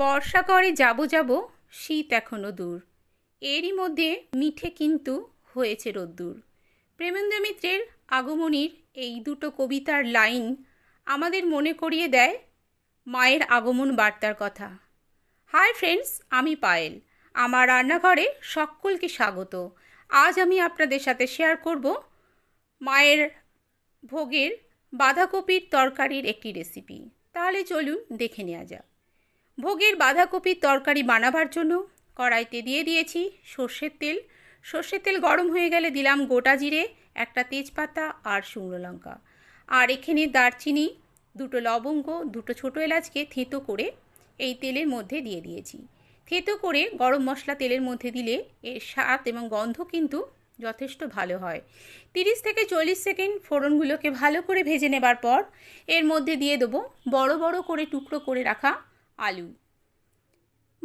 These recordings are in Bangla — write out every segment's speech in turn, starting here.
বর্ষা করে যাব যাব শীত এখনও দূর এরই মধ্যে মিঠে কিন্তু হয়েছে রোদ্দুর প্রেমেন্দ্র মিত্রের আগমনীর এই দুটো কবিতার লাইন আমাদের মনে করিয়ে দেয় মায়ের আগমন বার্তার কথা হাই ফ্রেন্ডস আমি পায়েল আমার রান্নাঘরে সকলকে স্বাগত আজ আমি আপনাদের সাথে শেয়ার করব মায়ের ভোগের বাঁধাকপির তরকারির একটি রেসিপি তাহলে চলুন দেখে নেওয়া যাক ভোগের বাঁধাকপির তরকারি বানাবার জন্য কড়াইতে দিয়ে দিয়েছি সর্ষের তেল সর্ষের তেল গরম হয়ে গেলে দিলাম গোটা জিরে একটা তেজপাতা আর শুকনো লঙ্কা আর এখানে দারচিনি দুটো লবঙ্গ দুটো ছোটো এলাচকে থেঁতো করে এই তেলের মধ্যে দিয়ে দিয়েছি থেঁতো করে গরম মশলা তেলের মধ্যে দিলে এর স্বাদ এবং গন্ধ কিন্তু যথেষ্ট ভালো হয় তিরিশ থেকে চল্লিশ সেকেন্ড ফোড়নগুলোকে ভালো করে ভেজে নেবার পর এর মধ্যে দিয়ে দেবো বড় বড় করে টুকরো করে রাখা আলু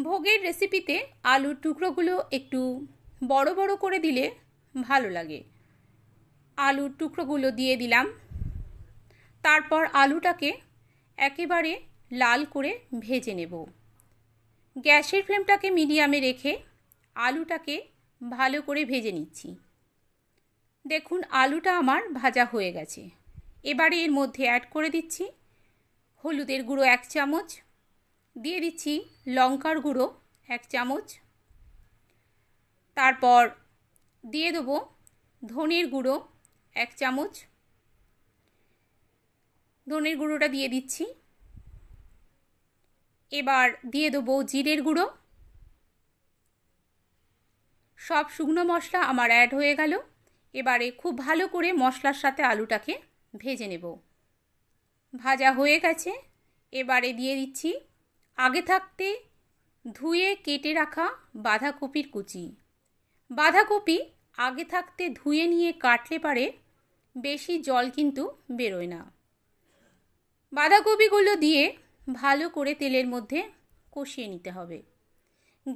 ভোগের রেসিপিতে আলুর টুকরোগুলো একটু বড় বড় করে দিলে ভালো লাগে আলুর টুকরোগুলো দিয়ে দিলাম তারপর আলুটাকে একেবারে লাল করে ভেজে নেব গ্যাসের ফ্লেমটাকে মিডিয়ামে রেখে আলুটাকে ভালো করে ভেজে নিচ্ছি দেখুন আলুটা আমার ভাজা হয়ে গেছে এবারে এর মধ্যে অ্যাড করে দিচ্ছি হলুদের গুঁড়ো এক চামচ দিয়ে দিচ্ছি লঙ্কার গুঁড়ো এক চামচ তারপর দিয়ে দেবো ধনের গুঁড়ো এক চামচ ধনের গুঁড়োটা দিয়ে দিচ্ছি এবার দিয়ে দেবো জিরের গুঁড়ো সব শুকনো মশলা আমার অ্যাড হয়ে গেল এবারে খুব ভালো করে মশলার সাথে আলুটাকে ভেজে নেব ভাজা হয়ে গেছে এবারে দিয়ে দিচ্ছি আগে থাকতে ধুয়ে কেটে রাখা বাঁধাকপির কুচি বাঁধাকপি আগে থাকতে ধুয়ে নিয়ে কাটলে পারে বেশি জল কিন্তু বেরোয় না বাঁধাকপিগুলো দিয়ে ভালো করে তেলের মধ্যে কষিয়ে নিতে হবে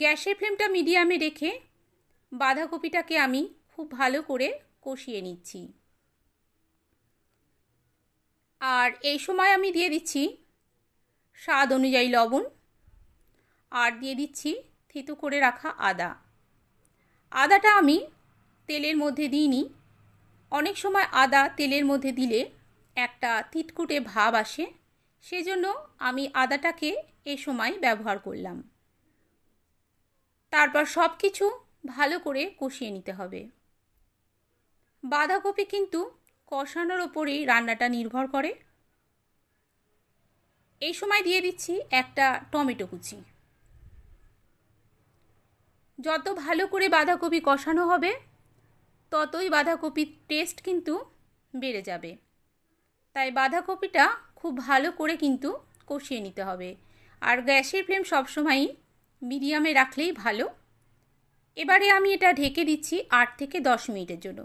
গ্যাসের ফ্লেমটা মিডিয়ামে রেখে বাঁধাকপিটাকে আমি খুব ভালো করে কষিয়ে নিচ্ছি আর এই সময় আমি দিয়ে দিচ্ছি স্বাদ অনুযায়ী লবণ আর দিয়ে দিচ্ছি থেতু করে রাখা আদা আদাটা আমি তেলের মধ্যে দিইনি অনেক সময় আদা তেলের মধ্যে দিলে একটা তিটকুটে ভাব আসে সেজন্য আমি আদাটাকে এ সময় ব্যবহার করলাম তারপর সব কিছু ভালো করে কষিয়ে নিতে হবে বাঁধাকপি কিন্তু কষানোর ওপরেই রান্নাটা নির্ভর করে এই সময় দিয়ে দিচ্ছি একটা টমেটো কুচি যত ভালো করে বাঁধাকপি কষানো হবে ততই বাঁধাকপির টেস্ট কিন্তু বেড়ে যাবে তাই বাঁধাকপিটা খুব ভালো করে কিন্তু কষিয়ে নিতে হবে আর গ্যাসের ফ্লেম সবসময়ই মিডিয়ামে রাখলেই ভালো এবারে আমি এটা ঢেকে দিচ্ছি আট থেকে দশ মিনিটের জন্য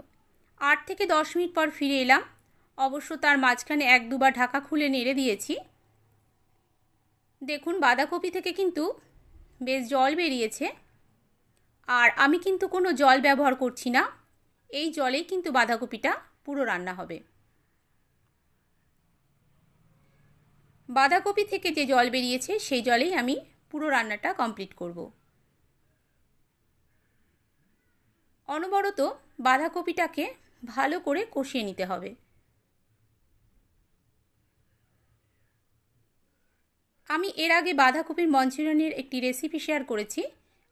আট থেকে দশ মিনিট পর ফিরে এলাম অবশ্য তার মাঝখানে এক দুবার ঢাকা খুলে নেড়ে দিয়েছি দেখুন বাঁধাকপি থেকে কিন্তু বেশ জল বেরিয়েছে আর আমি কিন্তু কোনো জল ব্যবহার করছি না এই জলেই কিন্তু বাঁধাকপিটা পুরো রান্না হবে বাঁধাকপি থেকে যে জল বেরিয়েছে সেই জলেই আমি পুরো রান্নাটা কমপ্লিট করব অনবরত বাঁধাকপিটাকে ভালো করে কষিয়ে নিতে হবে আমি এর আগে বাঁধাকপির মঞ্চুরিয়ানের একটি রেসিপি শেয়ার করেছি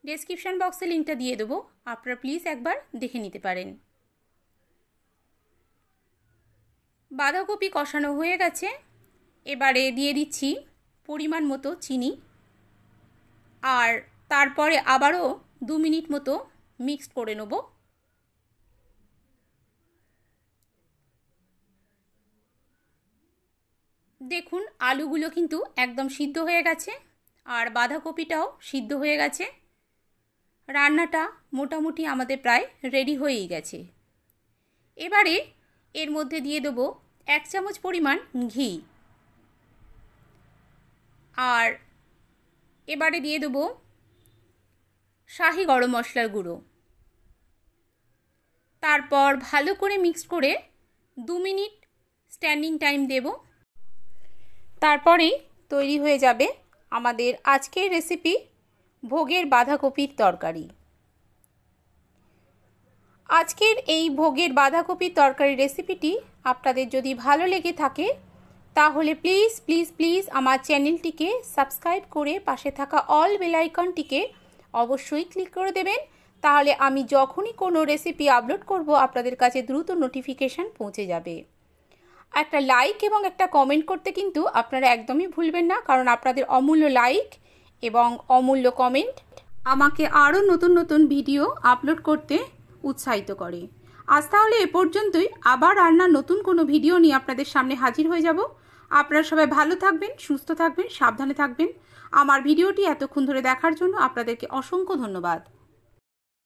ডেসক্রিপশান বক্সে লিঙ্কটা দিয়ে দেবো আপনারা প্লিজ একবার দেখে নিতে পারেন বাঁধাকপি কষানো হয়ে গেছে এবারে দিয়ে দিচ্ছি পরিমাণ মতো চিনি আর তারপরে আবারও দু মিনিট মতো মিক্সড করে নেবো দেখুন আলুগুলো কিন্তু একদম সিদ্ধ হয়ে গেছে আর বাঁধাকপিটাও সিদ্ধ হয়ে গেছে রান্নাটা মোটামুটি আমাদের প্রায় রেডি হয়েই গেছে এবারে এর মধ্যে দিয়ে দেব এক চামচ পরিমাণ ঘি আর এবারে দিয়ে দেব শাহি গরম মশলার গুঁড়ো তারপর ভালো করে মিক্স করে দু মিনিট স্ট্যান্ডিং টাইম দেবো তারপরেই তৈরি হয়ে যাবে আমাদের আজকের রেসিপি ভোগের বাঁধাকপির তরকারি আজকের এই ভোগের বাঁধাকপির তরকারি রেসিপিটি আপনাদের যদি ভালো লেগে থাকে তাহলে প্লিজ প্লিজ প্লিজ আমার চ্যানেলটিকে সাবস্ক্রাইব করে পাশে থাকা অল বেলাইকনটিকে অবশ্যই ক্লিক করে দেবেন তাহলে আমি যখনই কোনো রেসিপি আপলোড করব আপনাদের কাছে দ্রুত নোটিফিকেশান পৌঁছে যাবে একটা লাইক এবং একটা কমেন্ট করতে কিন্তু আপনারা একদমই ভুলবেন না কারণ আপনাদের অমূল্য লাইক এবং অমূল্য কমেন্ট আমাকে আরও নতুন নতুন ভিডিও আপলোড করতে উৎসাহিত করে আজ তাহলে এ পর্যন্তই আবার রান্নার নতুন কোনো ভিডিও নিয়ে আপনাদের সামনে হাজির হয়ে যাব আপনারা সবাই ভালো থাকবেন সুস্থ থাকবেন সাবধানে থাকবেন আমার ভিডিওটি এতক্ষণ ধরে দেখার জন্য আপনাদেরকে অসংখ্য ধন্যবাদ